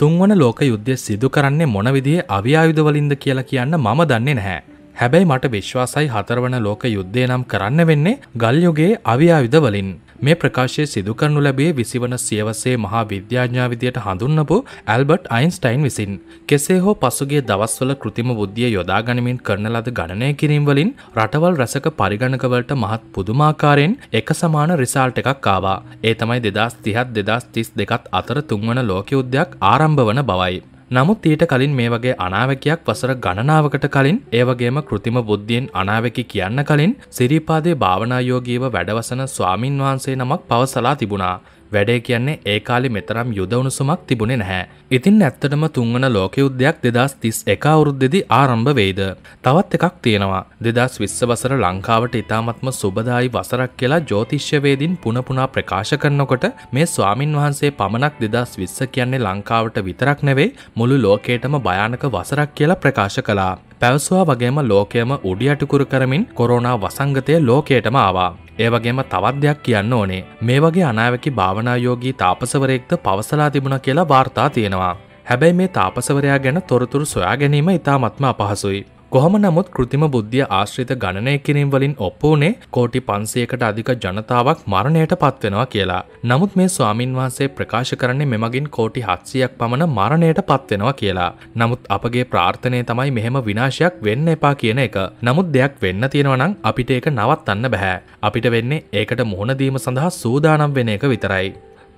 තුන්වන ලෝක යුද්ධය සිදු කරන්නේ මොන විදිහේ අවියායුධවලින්ද කියලා කියන්න මම දන්නේ නැහැ. හැබැයි මට විශ්වාසයි හතරවන ලෝක යුද්ධය නම් කරන්න වෙන්නේ ගල්යුගේ අවියායුධ වලින්. මේ ප්‍රකාශය සිදු කරනු ලැබේ විසිවන සියවසේ මහා විද්‍යාඥා විදියට හඳුන්වපු ඇල්බර්ට් අයින්ස්ටයින් විසින්. කෙසේ හෝ පසුගේ දවස්වල කෘතිම බුද්ධිය යොදා ගනිමින් කරන ලද ගණනය කිරීම් වලින් රටවල් රැසක පරිගණකවලට මහත් පුදුමාකාරයෙන් එක සමාන රිසාල්ට් එකක් ආවා. ඒ තමයි 2030 2032 අතර තුන්වන ලෝක යුද්ධයක් ආරම්භ වන බවයි. නමුත් ඊට කලින් මේ වගේ අනාවැකයක් වසර ගණනාවකට කලින් ඒවගේම කෘතිම බුද්ධියෙන් අනාවැකි කියන්න කලින් සිරිපාදේ භාවනායෝගීව වැඩවසන ස්වාමින් වහන්සේ නමක් පවසලා තිබුණා වැඩේ කියන්නේ ඒ කාලි මෙතරම් යුද උණුසුමක් තිබුණෙ නැහැ. ඉතින් ඇත්තටම තුන්වන ලෝක යුද්ධයක් දෙදස් තිස් එක අවුරුද්දෙදි ආරම්භ වෙයිද. තවත් එකක් තියෙනවා. දෙදස් විස්ස වසර ලංකාවට ඉතාමත්ම සුබදායි වසරක් කියලා ජෝතිශ්‍යවේදින් පුනපුනා ප්‍රකාශ කරනකොට මේ ස්වාමින් වහන්සේ පමණක් දෙදස් විස්ස කියන්නේ ලංකාවට විතරක් නෙවෙයි මුළු ලෝකේටම භයානක වසරක් කියලා ප්‍රකාශ කලා. පැවසවා වගේම ලෝකයම උඩියටකුර කරමින් කොරෝනා වසංගතය ලෝකයටම ආවා. ඒවගේම තවත් දෙයක් කියන්න ඕනේ මේ වගේ අනාවැකි භාවනායෝගී තාපසවරයෙක්ද පවසලා තිබුණ කියලා වාර්තා තියෙනවා. හැබැයි මේ තාපසවරයා ගැන තොරතුරු සොයා ගැනීම ඉතාමත්ම අපහසුයි. කොහම නමුත් කෘතිම බුද්ධිය ආශ්‍රිත ගණනය කිරීම් වලින් ඔප්පුනේ කෝටි පන්සයකට අධික ජනතාවක් මරණයට පත්වෙනවා කියලා. නමුත් මේ ස්වාමින් වහන්සේ ප්‍රකාශ කරන්නේ මෙමගින් කෝටි හත්සියක් පමණ මරණයට පත්වෙනවා කියලා. නමුත් අපගේ ප්‍රාර්ථනය තමයි මෙහෙම විනාශයක් වෙන්න එපා කියන එක. නමුත් දෙයක් වෙන්න තියෙනවනම් අපිට ඒක නවත්තන්න බැහැ. අපිට වෙන්නේ ඒකට මුහුණදීම සඳහා සූදානම් වෙන එක විතරයි.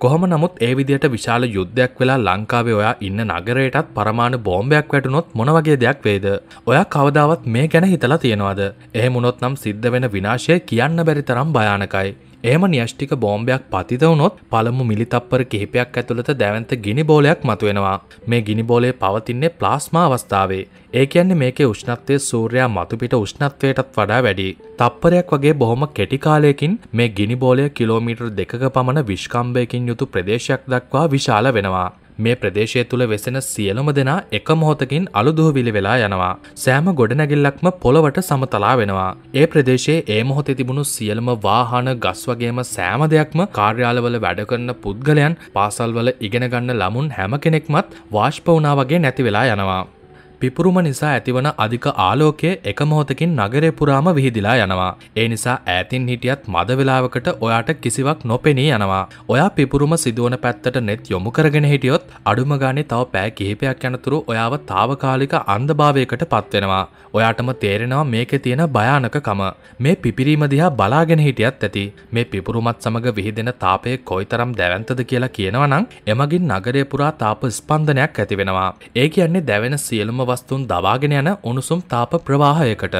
කොහොම නමුත් ඒ විදියට විශාල යුද්ධයක් වෙලා ලංකාවේ ඔයා ඉන්න නගරයටත් පරමාණු බෝම්බයක් වැටුනොත් මොනවගේ දෙයක් වේද. ඔයා කවදාවත් මේ ගැන හිතලා තියෙනවාද. එහෙමුණොත් නම් සිද්ධ වෙන විනාශය කියන්න බැරි තරම් භයානකයි. එම නියෂ්ටික බෝම්බයක් පතිත වුණොත් පළමු මිලිතප්පර කිහිපයක් ඇතුළත දැවන්ත ගිනි බෝලයක් මතුවෙනවා. මේ ගිනි බෝලේ පවතින්නේ ප්ලාස්මා අවස්ථාවේ. ඒ කියන්නේ මේකේ උෂ්ණත්වය සූර්යා මතුපිට උෂ්ණත්වයටත් වඩා වැඩි. තප්පරයක් වගේ බොහොම කෙටි කාලයකින් මේ ගිනි බෝලය කිලෝමීටර් දෙකක පමණ විශ්කම්භයකින් යුතු ප්‍රදේශයක් දක්වා විශාල වෙනවා. මේ ප්‍රදේශය තුළ වෙසෙන සියලුම දෙනා එක මොහොතකින් අලුදුහවිලි වෙලා යනවා. සෑම ගොඩනැගිල්ලක්ම පොළවට සමතලා වෙනවා. ඒ ප්‍රදේශයේ ඒ මොහොතේ තිබුණු සියලම වාහන ගස් වගේම සෑම දෙයක්ම කාර්යාලවල වැඩකරන පුද්ගලයන් පාසල්වල ඉගෙනගන්න ළමුන් හැම කෙනෙක්මත් වාශ්පවනා වගේ නැති වෙලා යනවා. පිපුරුම නිසා ඇතිවන අධික ආලෝකය එක මොහොතකින් නගරය පුරාම විහිදිලා යනවා. ඒ නිසා ඈතින් හිටියත් මද වෙලාවකට ඔයාට කිසිවක් නොපෙනී යනවා. ඔයා පිපුරුම සිදුවන පැත්තට net යොමු කරගෙන හිටියොත් අඩුම ගානේ තව පෑ කිහිපයක් යනතුරු ඔයාව තාවකාලික අන්දභාවයකට පත්වෙනවා. ඔයාටම තේරෙනවා මේක තියෙන භයානකකම. මේ පිපිරීම දිහා බලාගෙන හිටියත් ඇති. මේ පිපුරුමත් සමඟ විහිදෙන තාපය කොයිතරම් දැවන්තද කියලා කියනවනම් එමගින් නගරය පුරා තාප ස්පන්දනයක් ඇතිවෙනවා. ඒ කියන්නේ දැවෙන සියලුම වස්තුන් දවාගෙන යන උණුසුම් තාප ප්‍රවාහයකට.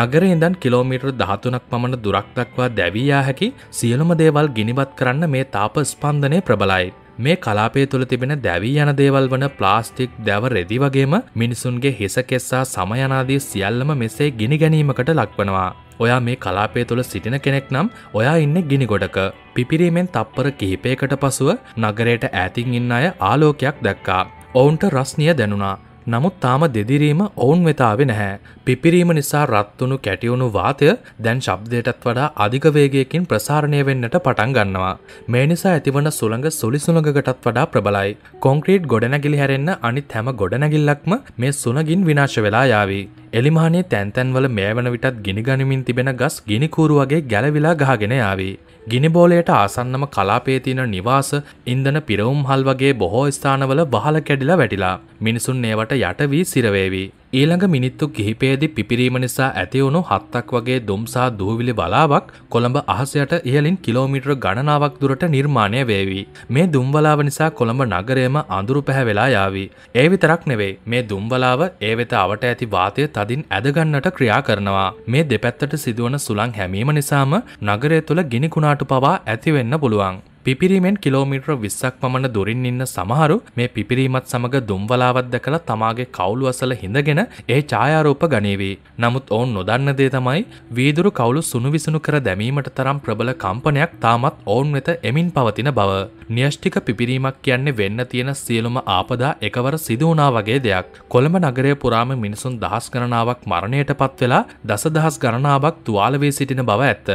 නගරේදන් කිලෝමීටර් දහතුනක් පමණ දුරක් දක්වා දැවීයා හැකි සියලුම දේවල් ගිනිවත් කරන්න මේ තාප ස්පන්දනය ප්‍රබලයි. මේ කලාපය තුළ තිබෙන දැවී යන දේවල් වන ප්ලාස්ටික් දැව රෙදි වගේම මිනිසුන්ගේ හිස කෙස්සා සමයනාදී සියල්ලම මෙසේ ගිනි ගැනීමකට ලක්වනවා. ඔයා මේ කලාපය තුළ සිටින කෙනෙක් නම් ඔයා ඉන්න ගිනි ගොඩක. පිපිරීමෙන් තප්පර කිහිපයකට පසුව නගරයට ඇතින් ඉන්න අය ආලෝකයක් දැක්කා. ඔවුන්ට රස්නිය දැනුණා නමුත් තාම දෙදිරීම ඔවුන් වෙතාවෙ නැහැ. පිපිරීම නිසා රත්තුණු කැටියුණු වාතය දැන් ශබ්දයටත් වඩා අධික වේගයකින් ප්‍රසාරණය වෙන්නට පටන් ගන්නවා. මේ නිසා ඇතිවන සුළඟ සුළි සුළඟකටත් වඩා ප්‍රබලයි. කොන්ක්‍රීට් ගොඩනැගිලි හැරෙන්න අනිත් හැම ගොඩනැගිල්ලක්ම මේ සුනගින් විනාශ වෙලා යාවී. එලිමහනේ තැන්තැන්වල මේ වන විටත් ගිනි ගනිමින් තිබෙන ගස් ගිනිකූරු වගේ ගැලවිලා ගහගෙන ආවේ. ගිනිබෝලයට ආසන්නම කලාපේ තියෙන නිවාස ඉන්දන පිරවුම් හල් වගේ බොහෝ ස්ථානවල වහල කැඩිලා වැටිලා. මිනිසුන් ඒවට යට වී සිරවේවි. ඊළඟ මිනිත්තු කිහිපයේදි පිපිරීම නිසා ඇතිවුණු හත්තක් වගේ දුම් සහ දූවිලි බලාවක් කොළඹ අහසයට ඉහලින් කිලෝමීටර් ගණනාවක් දුරට නිර්මාණය වේවි. මේ දුම්වලාව නිසා කොළඹ නගරයම අඳුරු පැහැවෙලා යාවි. ඒ විතරක් නෙවෙයි මේ දුම්වලාව ඒ වෙත අවට ඇති වාතය තදින් ඇදගන්නට ක්‍රියා කරනවා. මේ දෙපැත්තට සිදුවන සුළං හැමීම නිසාම නගරය තුළ ගිනිකුණාටු පවා ඇතිවෙන්න පුළුවන්. පිපිරීමෙන් කිලෝමිට්‍ර විස්සක් පමණ දුරින් ඉන්න සමහරු මේ පිපිරීමත් සමඟ දුම්වලාවද්ද කළ තමාගේ කවුලු අසල හිඳගෙන ඒ ඡායාරූප ගනීවී. නමුත් ඔවුන් නොදන්න දේ තමයි වීදුරු කවුලු සුනුවිසුණු කර දැමීමට තරම් ප්‍රබල කම්පනයක් තාමත් ඔවුන් වෙත එමින් පවතින බව. න්‍යෂ්ටික පිපිරීමක් කියන්නේ වෙන්න තියෙන සියලුම ආපදා එකවර සිදුවනා වගේ දෙයක්. කොළඹ නගරය පුරාම මිනිසුන් දහස් ගණනාවක් මරණයට පත්වෙලා දසදහස් ගණනාවක් තුවාලවී සිටින බව ඇත්ත.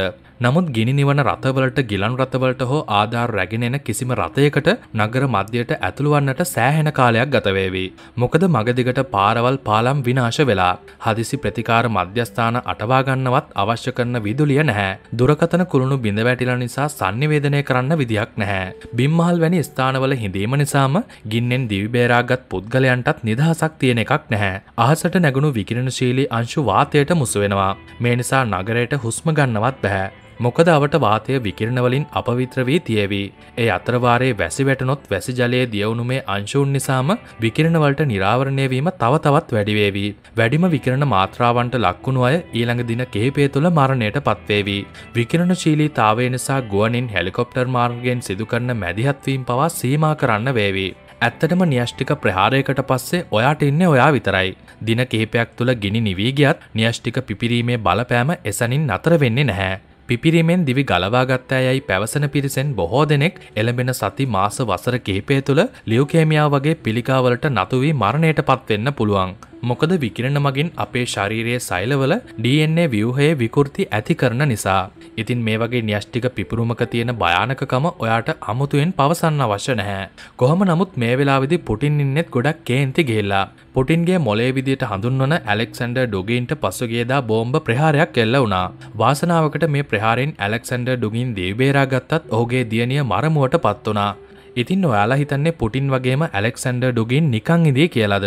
නමුත් ගිනි නිවන රථවලට ගිලන් රථවලට හෝ ආධාර රැගෙනෙන කිසිම රථයකට නගර මධ්‍යයට ඇතුළුවන්නට සෑහෙන කාලයක් ගතවේවි. මොකද මගදිගට පාරවල් පාලම් විනාශ වෙලා හදිසි ප්‍රතිකාර මධ්‍යස්ථාන අටවාගන්නවත් අවශ්‍ය කරන විදුලිය නැහැ. දුරකතන කුළුණු බිඳ වැටිල නිසා සංනිවේදනය කරන්න විදියක් නැහැ. බිම්මහල් වැනි ස්ථානවල හිඳීම නිසාම ගින්නෙන් දිවිබේරාගත් පුද්ගලයන්ටත් නිදහසක් තියෙන එකක් නැහැ. අහසට නැගුණු විකිරණශීලී අංශු වාතයට මුසුවෙනවා. මේ නිසා නගරයට හුස්ම ගන්නවත් බැහැ. මොකද අවට වාතය විකිරණවලින් අපවිත්‍ර වී තියවී. ඒ අතරවාරයේ වැසි වැටනොත් වැසි ජලයේ දියවුණුමේ අංශුන් නිසාම විකිරණවලට නිරාවරණයවීම තව තවත් වැඩිවේවී. වැඩිම විකිරණ මාත්‍රාවන්ට ලක්වුණු අය ඊළඟ දින කහිපේ තුළ මරණයට පත්වේවී. විකිරණශීලී තාවේ නිසා ගුවනින් හෙලිකොප්ටර් මාර්ගෙන් සිදුකරන මැදිහත්වීම් පවා සීමා කරන්න වේවී. ඇත්තටම නිියෂ්ටික ප්‍රහාරයකට පස්සේ ඔයාට ඉන්න ඔයා විතරයි. දින කිහිපයක් තුළ ගිනි නිවීගියත් නිියෂ්ටික පිපිරීමේ බලපෑම එසනින් නතර වෙන්නේ නැහැ. පිපිරීමෙන් දිවි ගලවාගත්තා යැයි පැවසන පිරිසෙන් බොහෝ දෙනෙක් එළඹෙන සති මාස වසර කිහිපය තුළ ලියුකේමියා වගේ පිළිකාවලට නතුවී මරණයට පත්වෙන්න පුළුවන්. මොකද විකිරණ මගින් අපේ ශරීරයේ සෛලවල DNA ව්‍යූහයේ විකෘති ඇති කරන නිසා. ඉතින් මේ වගේ න්‍යෂ්ටික පිපුරුමක තියෙන භයානකකම ඔයාට අමුතුවෙන් පවසන්න අවශ්‍ය නැහැ. කොහොම නමුත් මේ වෙලාවේදී පුටින් ඉන්නෙත් ගොඩක් කේන්ති ගිහිල්ලා. පුටින්ගේ මොලේ විදියට හඳුන්වන ඇලෙක්සැන්ඩර් ඩොගින්ට පසුගියදා බෝම්බ ප්‍රහාරයක් එල්ල වුණා. වාසනාවකට මේ ප්‍රහාරයෙන් ඇලෙක්සැන්ඩර් ඩොගින් දේවිබේරා ගත්තත් ඔහුගේ දියණිය මරමුවට පත් වුණා. ඉතින් ඔයාලා හිතන්නේ පුටින් වගේම ඇලෙක්සන්ඩර් ඩුගින් නිකං ඉදී කියලාද.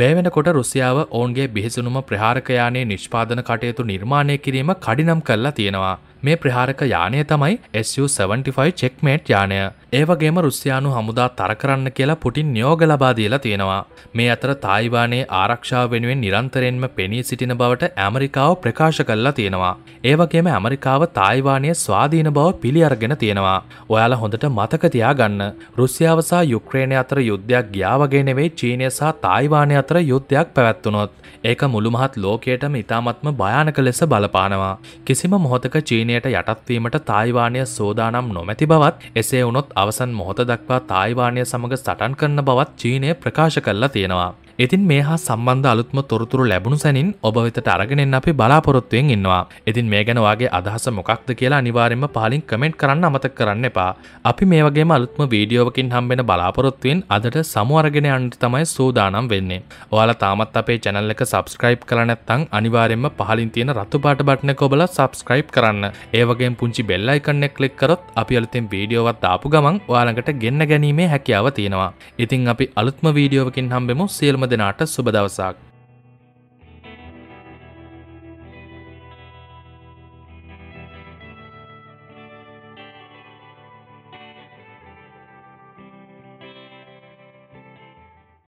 මේ වෙනකොට රුසියාව ඔවුන්ගේ බිහිසුනුම ප්‍රහාරකයානේ නිෂ්පාදන කටයුතු නිර්මාණය කිරීම කඩිනම් කල්ලා තියෙනවා. මේ ප්‍රහාරක යානය තමයි SU-75 චෙක්මේට් යානය. ඒවගේම රුස්යානු හමුදා තර කරන්න කියලා පුටින් නියෝග ලබා දීලා තියෙනවා. මේ අතර තායිවානයේ ආරක්ෂාව වෙනුවෙන් නිරන්තරයෙන්ම පෙනී සිටින බවට ඇමරිකාව ප්‍රකාශ කල්ලා තියෙනවා. ඒවගේම ඇමරිකාව තායිවානය ස්වාධීන බව පිළි අරගෙන තියෙනවා. ඔයාලා හොඳට මතක තියාගන්න රුස්යාව සහ යුක්‍රේණය අතර යුද්ධයක් ගියාවගේ නෙවෙයි චීනය සහ තායිවානය අතර යුද්ධයක් පැවැත්වුණොත්. ඒක මුළුමහත් ලෝකයටම ඉතාමත්ම භයානක ලෙස බලපානවා. කිසිම මොහොතක චීනයට යටත්වීමට තායිවානය සෝදානම් නොමැති බවත් එසේ වුනොත් අවසන් මොහොත දක්වා තායිවානය සමඟ සටන් කරන බවත් චීනය ප්‍රකාශ කරලා තියෙනවා. ඉතින් මේ හා සම්බන්ධ අලුත්ම තොරතුරු ලැබුණු සැනින් ඔබ වෙතට අරගෙනෙන් අපි බලාපොරොත්තුවෙන් ඉන්නවා. ඉතින් මේ ගැන වාගේ අදහස මොකක්ද කියලා අනිවාර්යයෙන්ම පහලින් කමෙන්ට් කරන්න අමතක කරන්න එපා. අපි මේ වගේම අලුත්ම වීඩියෝවකින් හම්බෙන බලාපොරොත්තුවෙන් අදට සමු අරගෙන යන්න තමයි සූදානම් වෙන්නේ. ඔයාලා තාමත් අපේ channel එක subscribe කරලා නැත්නම් අනිවාර්යයෙන්ම පහලින් තියෙන රතු පාට බටන එක ඔබලා subscribe කරන්න. ඒ වගේම පුංචි bell icon එක click කරොත් අපි අලුතෙන් වීඩියෝවත් දාපු ගමන් ඔයාලඟට ගෙන්න ගැනීමේ හැකියාව තියෙනවා. ඉතින් අපි අලුත්ම වීඩියෝවකින් හම්බෙමු සියලුම හැමදෙනාට සුබදවසාක්.